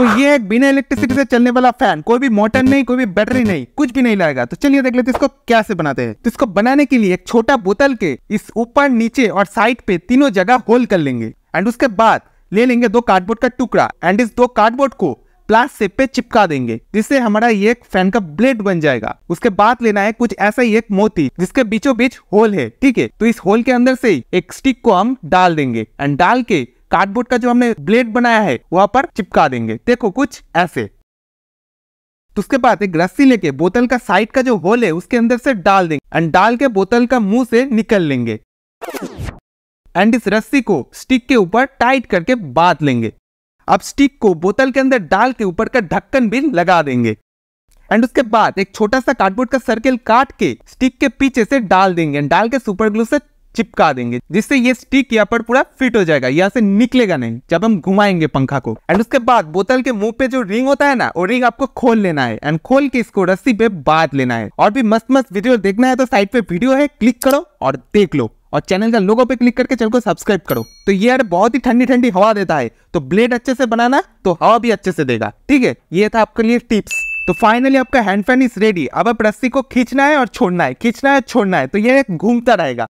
तो ये एक बिना इलेक्ट्रिसिटी से चलने वाला फैन कोई भी मोटर नहीं कोई भी बैटरी नहीं कुछ भी नहीं लाएगा तो चलिए देख लेते इसको कैसे बनाते हैं तो इसको बनाने के लिए एक छोटा बोतल के इस ऊपर नीचे और साइड पे तीनों जगह होल कर लेंगे एंड उसके बाद ले लेंगे दो कार्डबोर्ड का टुकड़ा एंड इस दो कार्डबोर्ड को से पे चिपका देंगे जिससे हमारा ये एक फैन का ब्लेड बन जाएगा उसके बाद लेना है कुछ ऐसा ही एक मोती जिसके बीचों बीच होल है ठीक है तो इस होल के अंदर से एक स्टिक को हम डाल देंगे एंड डाल के कार्डबोर्ड का जो हमने ब्लेड बनाया है वहां पर चिपका देंगे देखो कुछ ऐसे तो उसके बाद एक रस्सी लेके बोतल का साइड का जो होल है उसके अंदर से डाल देंगे एंड डाल के बोतल का मुंह से निकल लेंगे एंड इस रस्सी को स्टिक के ऊपर टाइट करके बांध लेंगे अब स्टिक को बोतल के अंदर डाल के ऊपर का ढक्कन भी लगा देंगे एंड उसके बाद एक छोटा सा कार्डबोर्ड का सर्किल काट के स्टिक के पीछे से डाल देंगे डाल के सुपर ग्लू से चिपका देंगे जिससे ये स्टिक यहाँ पर पूरा फिट हो जाएगा यहाँ से निकलेगा नहीं जब हम घुमाएंगे पंखा को एंड उसके बाद बोतल के मुंह पे जो रिंग होता है ना वो रिंग आपको खोल लेना है एंड खोल के इसको रस्सी पे बांध लेना है और भी मस्त मस्त वीडियो देखना है तो साइड पे वीडियो है क्लिक करो और देख लो और चैनल का लोगों पे क्लिक करके चैनल को सब्सक्राइब करो तो ये यार बहुत ही ठंडी ठंडी हवा देता है तो ब्लेड अच्छे से बनाना तो हवा भी अच्छे से देगा ठीक है ये था आपके लिए टिप्स तो फाइनली आपका हैंड फैन इज रेडी अब आप रस्सी को खींचना है और छोड़ना है खींचना है छोड़ना है तो ये घूमता रहेगा